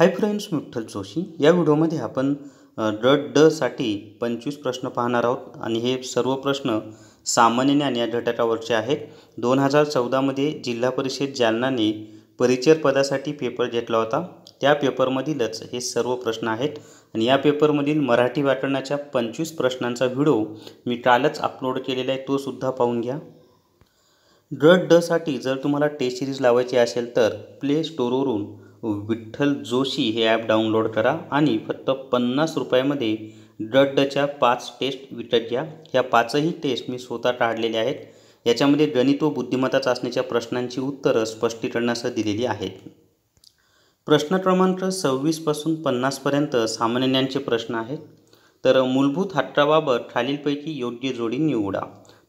hi friends मी जोशी या व्हिडिओमध्ये आपण ड ड साठी पंचवीस प्रश्न पाहणार आहोत आणि हे सर्व प्रश्न सामान्य ज्ञान या घटकावरचे आहेत दोन हजार चौदामध्ये जिल्हा परिषद जालनाने परिचय पदासाठी पेपर घेतला होता त्या पेपरमधीलच हे सर्व प्रश्न आहेत आणि या पेपरमधील मराठी व्याकरणाच्या पंचवीस प्रश्नांचा व्हिडिओ मी कालच अपलोड केलेला आहे तोसुद्धा पाहून घ्या ड डसाठी जर तुम्हाला टेस्ट सिरीज लावायची असेल तर प्ले स्टोरवरून विठ्ठल जोशी हे ॲप डाउनलोड करा आणि फक्त पन्नास रुपयामध्ये डड्डच्या पाच टेस्ट विकत घ्या ह्या पाचही टेस्ट मी स्वतः काढलेल्या आहेत याच्यामध्ये गणित व बुद्धिमत्ता चाचणीच्या प्रश्नांची उत्तरं स्पष्टीकरणासह दिलेली आहेत प्रश्न क्रमांक सव्वीसपासून पन्नासपर्यंत सामान्यांचे प्रश्न आहेत तर मूलभूत हट्टाबाबत खालीलपैकी योग्य जोडी निवडा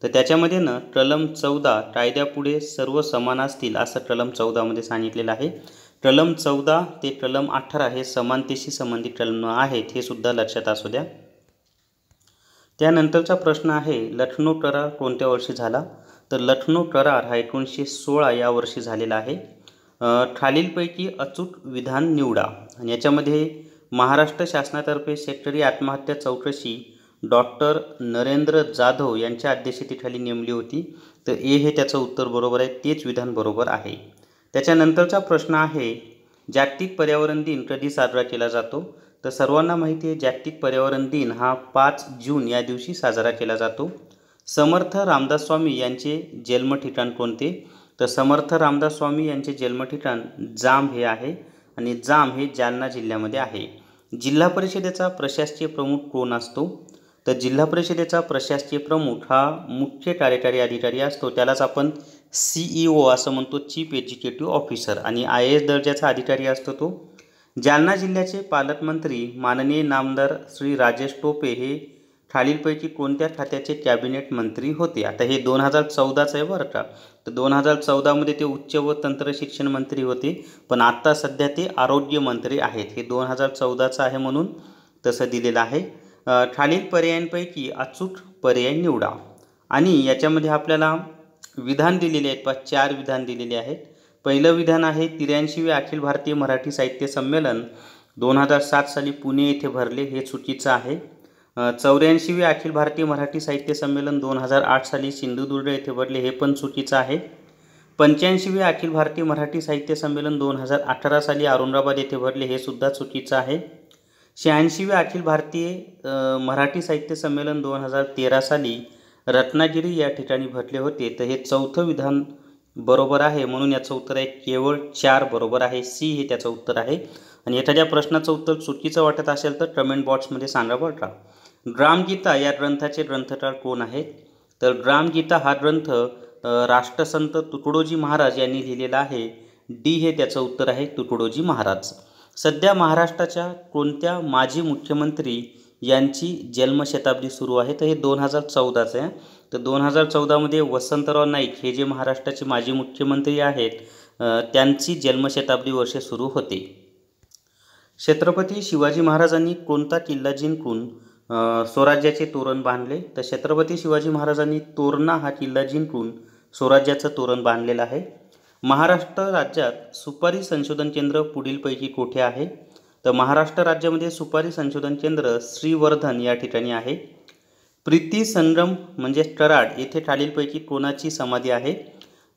तर त्याच्यामध्ये ना कलम चौदा कायद्यापुढे सर्व समान असतील असं कलम चौदामध्ये सांगितलेलं आहे कलम चौदा ते कलम अठरा हे समानतेशी संबंधित कलम आहेत हे सुद्धा लक्षात असू द्या त्यानंतरचा प्रश्न आहे लखनौ करार कोणत्या वर्षी झाला तर लखनौ करार हा एकोणीसशे सोळा या वर्षी झालेला आहे खालीलपैकी अचूक विधान निवडा आणि याच्यामध्ये महाराष्ट्र शासनातर्फे शेतकरी आत्महत्या चौकशी डॉक्टर नरेंद्र जाधव यांच्या अध्यक्षतेखाली नेमली होती तर ए हे त्याचं उत्तर बरोबर आहे तेच विधान बरोबर आहे त्याच्यानंतरचा प्रश्न आहे जागतिक पर्यावरण दिन कधी साजरा केला जातो तर सर्वांना माहिती आहे जागतिक पर्यावरण दिन हा पाच जून या दिवशी साजरा केला जातो समर्थ रामदास स्वामी यांचे जन्मठिकाण कोणते तर समर्थ रामदास स्वामी यांचे जन्मठिकाण जाम हे आहे आणि जाम हे जालना जिल्ह्यामध्ये आहे जिल्हा परिषदेचा प्रशासकीय प्रमुख कोण असतो तर जिल्हा परिषदेचा प्रशासकीय प्रमुख हा मुख्य कार्यकारी अधिकारी असतो त्यालाच आपण सीईओ असं म्हणतो चीफ एज्युकेटिव्ह ऑफिसर आणि आय एस दर्जाचा अधिकारी असतो तो जालना जिल्ह्याचे पालकमंत्री माननीय नामदार श्री राजेश टोपे हे खालीलपैकी कोणत्या खात्याचे कॅबिनेट मंत्री होते आता हे दोन हजार चौदाचं आहे बरं का तर दोन हजार चौदामध्ये ते उच्च व तंत्र शिक्षण मंत्री होते पण आत्ता सध्या ते आरोग्य मंत्री आहेत हे दोन हजार चौदाचं आहे म्हणून तसं दिलेलं आहे खालील पर्यायांपैकी अचूक पर्याय निवडा आणि याच्यामध्ये आपल्याला विधान दिलेले आहेत पहा चार विधान दिलेले आहेत पहिलं विधान आहे तिऱ्याऐंशीवे अखिल भारतीय मराठी साहित्य संमेलन दोन हजार सात साली पुणे येथे भरले हे चुकीचं आहे चौऱ्याऐंशीवे अखिल भारतीय मराठी साहित्य संमेलन दोन हजार आठ साली सिंधुदुर्ग येथे भरले हे पण चुकीचं आहे पंच्याऐंशीवे अखिल भारतीय मराठी साहित्य संमेलन दोन हजार अठरा साली औरंगाबाद येथे भरले हे सुद्धा चुकीचं आहे शहाऐंशीवे अखिल भारतीय मराठी साहित्य संमेलन दोन हजार तेरा साली रत्नागिरी या ठिकाणी भरले होते तर हे चौथं विधान बरोबर आहे म्हणून याचं उत्तर आहे केवळ चार बरोबर आहे सी हे त्याचं उत्तर आहे आणि एखाद्या प्रश्नाचं उत्तर चुकीचं वाटत असेल तर कमेंट बॉक्समध्ये सांगा बरं ग्रामगीता या ग्रंथाचे ग्रंथकार कोण आहेत तर ग्रामगीता हा ग्रंथ राष्ट्रसंत तुकडोजी महाराज यांनी लिहिलेला आहे डी हे त्याचं उत्तर आहे तुकडोजी महाराज सध्या महाराष्ट्राच्या कोणत्या माजी मुख्यमंत्री यांची जन्मशताब्दी सुरू आहे तर हे दोन हजार चौदाचं आहे तर दोन हजार चौदामध्ये वसंतराव नाईक हे जे महाराष्ट्राचे माजी मुख्यमंत्री आहेत त्यांची जन्मशताब्दी वर्ष सुरू होते छत्रपती शिवाजी महाराजांनी कोणता किल्ला जिंकून स्वराज्याचे तोरण बांधले तर छत्रपती शिवाजी महाराजांनी तोरणा हा किल्ला जिंकून स्वराज्याचं तोरण बांधलेलं आहे महाराष्ट्र राज्यात सुपारी संशोधन केंद्र पुढीलपैकी कोठे आहे तर महाराष्ट्र राज्यामध्ये सुपारी संशोधन केंद्र श्रीवर्धन या ठिकाणी आहे प्रीती संग्रम म्हणजे टराड येथे खालीलपैकी कोणाची समाधी आहे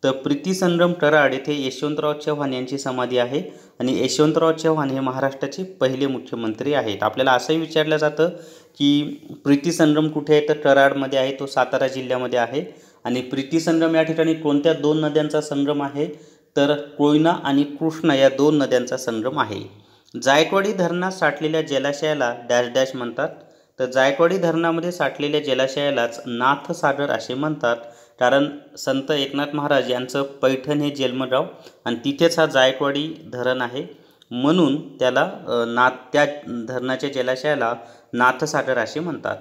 तर प्रीती संग्रम टराड येथे यशवंतराव चव्हाण यांची समाधी आहे आणि यशवंतराव चव्हाण हे महाराष्ट्राचे पहिले मुख्यमंत्री आहेत आपल्याला असंही विचारलं जातं की प्रीती संग्रम कुठे आहे तर टराडमध्ये आहे तो सातारा जिल्ह्यामध्ये आहे आणि प्रीती संग्रम या ठिकाणी कोणत्या दोन नद्यांचा संग्रम आहे तर कोयना आणि कृष्णा या दोन नद्यांचा संग्रम आहे जायकवाडी धरणात साठलेल्या जलाशयाला डॅश डॅश म्हणतात तर जायकवाडी धरणामध्ये साठलेल्या जलाशयालाच नाथसागर असे म्हणतात कारण संत एकनाथ महाराज यांचं पैठण हे जन्मगाव आणि तिथेच हा जायकवाडी धरण आहे म्हणून त्याला नाथ त्या धरणाच्या जलाशयाला नाथसागर असे म्हणतात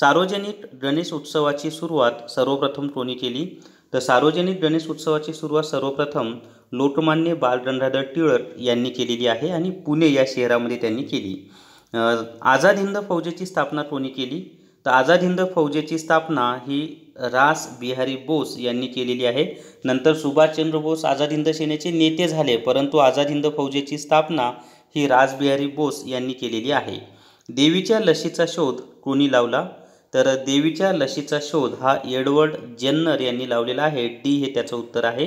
सार्वजनिक गणेश उत्सवाची सुरुवात सर्वप्रथम कोणी केली तर सार्वजनिक गणेश उत्सवाची सुरुवात सर्वप्रथम लोकमान्य बालगंगाधर टिळक यांनी केलेली आहे आणि पुणे या शहरामध्ये त्यांनी केली आझाद हिंद फौजेची स्थापना कोणी केली तर आझाद हिंद फौजेची स्थापना ही रास बिहारी बोस यांनी केलेली आहे नंतर सुभाषचंद्र बोस आझाद हिंद सेनेचे नेते झाले परंतु आझाद हिंद फौजेची स्थापना ही बिहारी बोस यांनी केलेली आहे देवीच्या लशीचा शोध कोणी लावला तर देवीच्या लशीचा शोध हा एडवर्ड जेन्नर यांनी लावलेला आहे डी हे त्याचं उत्तर आहे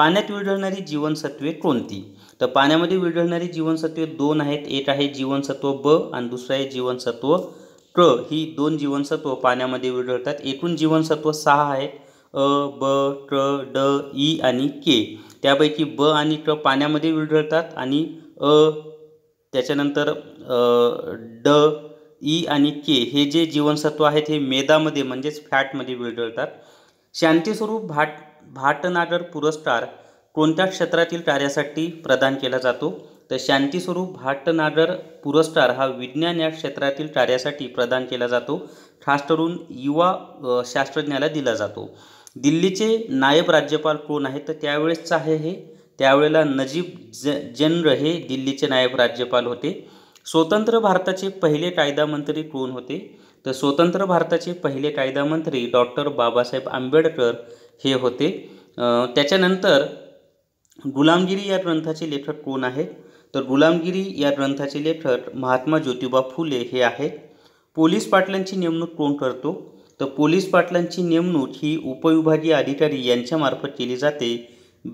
पाण्यात विरघळणारी जीवनसत्वे कोणती तर पाण्यामध्ये विरघळणारी जीवनसत्वे दोन आहेत एक आहे जीवनसत्व ब आणि दुसरं आहे जीवनसत्व क ही दोन जीवनसत्व पाण्यामध्ये विरघळतात एकूण जीवनसत्व सहा आहेत अ ब क ड ई आणि के त्यापैकी ब आणि क पाण्यामध्ये विरघळतात आणि अ त्याच्यानंतर ड ई आणि के हे जे जीवनसत्व आहेत हे मेदामध्ये म्हणजेच फॅटमध्ये विरघळतात शांतीस्वरूप भाट भाटनागर पुरस्कार कोणत्या क्षेत्रातील कार्यासाठी प्रदान केला जातो तर शांतीस्वरूप भाटनागर पुरस्कार हा विज्ञान या क्षेत्रातील कार्यासाठी प्रदान केला जातो खास करून युवा शास्त्रज्ञाला दिला जातो दिल्लीचे नायब राज्यपाल कोण आहेत तर त्यावेळेसचं आहे हे त्यावेळेला नजीब ज जनर हे दिल्लीचे नायब राज्यपाल होते स्वतंत्र भारताचे पहिले कायदा मंत्री कोण होते तर स्वतंत्र भारताचे पहिले कायदा मंत्री डॉक्टर बाबासाहेब आंबेडकर हे होते त्याच्यानंतर गुलामगिरी या ग्रंथाचे लेखक कोण आहेत तर गुलामगिरी या ग्रंथाचे लेखक महात्मा ज्योतिबा फुले हे आहेत पोलीस पाटलांची नेमणूक कोण करतो तर पोलीस पाटलांची नेमणूक ही उपविभागीय अधिकारी यांच्यामार्फत केली जाते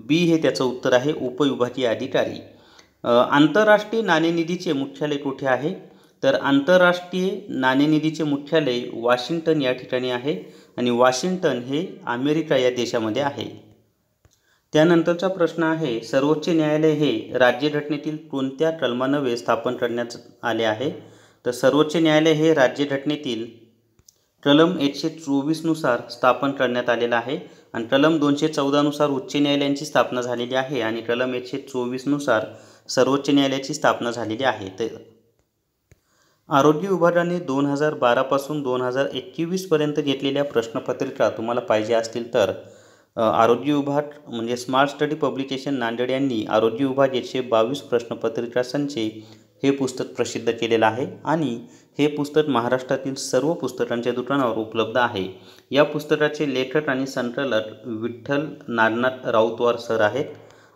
बी हे त्याचं उत्तर आहे उपविभागीय अधिकारी आंतरराष्ट्रीय नाणेनिधीचे मुख्यालय कुठे आहे तर आंतरराष्ट्रीय नाणेनिधीचे मुख्यालय वॉशिंग्टन या ठिकाणी आहे आणि वॉशिंग्टन हे अमेरिका या देशामध्ये आहे त्यानंतरचा प्रश्न आहे सर्वोच्च न्यायालय हे राज्यघटनेतील कोणत्या कलमानवे स्थापन करण्यात आले आहे तर सर्वोच्च न्यायालय हे राज्यघटनेतील कलम एकशे चोवीसनुसार स्थापन करण्यात आलेलं आहे आणि कलम दोनशे चौदानुसार उच्च न्यायालयांची स्थापना झालेली आहे आणि कलम एकशे चोवीसनुसार सर्वोच्च न्यायालयाची स्थापना झालेली आहे तर आरोग्य विभागाने दोन हजार बारापासून दोन हजार एकवीसपर्यंत घेतलेल्या प्रश्नपत्रिका तुम्हाला पाहिजे असतील तर आरोग्य विभाग म्हणजे स्मार्ट स्टडी पब्लिकेशन नांदेड यांनी आरोग्य विभाग एकशे बावीस प्रश्नपत्रिका संचे हे पुस्तक प्रसिद्ध केलेलं आहे आणि हे पुस्तक महाराष्ट्रातील सर्व पुस्तकांच्या दुकानावर उपलब्ध आहे या पुस्तकाचे लेखक आणि संकलक विठ्ठल नागनाथ राऊतवार सर आहेत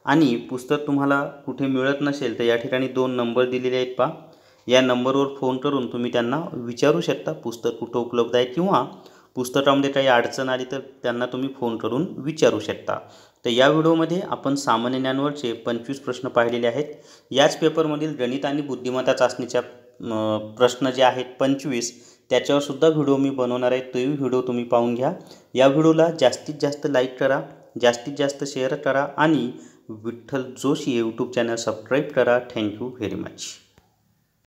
आणि पुस्तक तुम्हाला कुठे मिळत नसेल तर या ठिकाणी दोन नंबर दिलेले आहेत पा या नंबरवर फोन करून तुम्ही त्यांना विचारू शकता पुस्तक कुठं उपलब्ध आहे किंवा पुस्तकामध्ये काही अडचण आली तर त्यांना तुम्ही फोन करून विचारू शकता तर या व्हिडिओमध्ये आपण सामान्य ज्ञानवरचे पंचवीस प्रश्न पाहिलेले आहेत याच पेपरमधील गणित आणि बुद्धिमत्ता चाचणीच्या प्रश्न जे आहेत पंचवीस त्याच्यावरसुद्धा व्हिडिओ मी बनवणार आहे तोही व्हिडिओ तुम्ही पाहून घ्या या व्हिडिओला जास्तीत जास्त लाईक करा जास्तीत जास्त शेअर करा आणि Vitthal Joshi YouTube channel subscribe करा थँक्यू व्हेरी मच